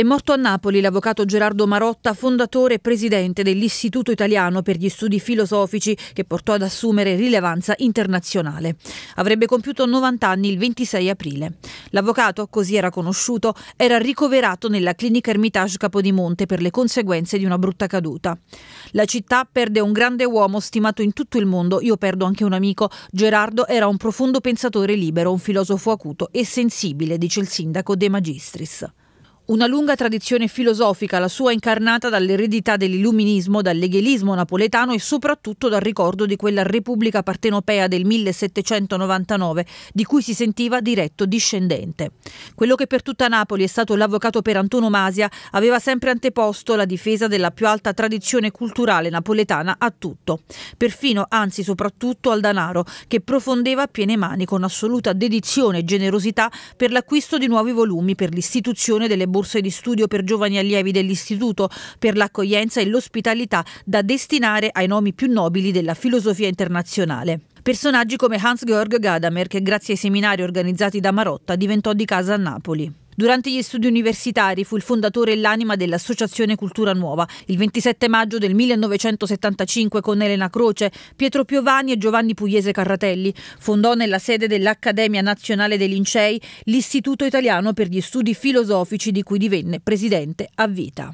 È morto a Napoli l'avvocato Gerardo Marotta, fondatore e presidente dell'Istituto Italiano per gli Studi Filosofici, che portò ad assumere rilevanza internazionale. Avrebbe compiuto 90 anni il 26 aprile. L'avvocato, così era conosciuto, era ricoverato nella clinica Hermitage Capodimonte per le conseguenze di una brutta caduta. La città perde un grande uomo stimato in tutto il mondo, io perdo anche un amico. Gerardo era un profondo pensatore libero, un filosofo acuto e sensibile, dice il sindaco De Magistris. Una lunga tradizione filosofica, la sua incarnata dall'eredità dell'illuminismo, dal napoletano e soprattutto dal ricordo di quella Repubblica partenopea del 1799, di cui si sentiva diretto discendente. Quello che per tutta Napoli è stato l'avvocato per antonomasia aveva sempre anteposto la difesa della più alta tradizione culturale napoletana a tutto, perfino, anzi soprattutto al danaro, che profondeva a piene mani con assoluta dedizione e generosità per l'acquisto di nuovi volumi per l'istituzione delle borse borse di studio per giovani allievi dell'istituto per l'accoglienza e l'ospitalità da destinare ai nomi più nobili della filosofia internazionale. Personaggi come Hans-Georg Gadamer, che grazie ai seminari organizzati da Marotta diventò di casa a Napoli. Durante gli studi universitari fu il fondatore e l'anima dell'Associazione Cultura Nuova. Il 27 maggio del 1975 con Elena Croce, Pietro Piovani e Giovanni Pugliese Carratelli fondò nella sede dell'Accademia Nazionale dei Lincei l'Istituto Italiano per gli Studi Filosofici di cui divenne presidente a vita.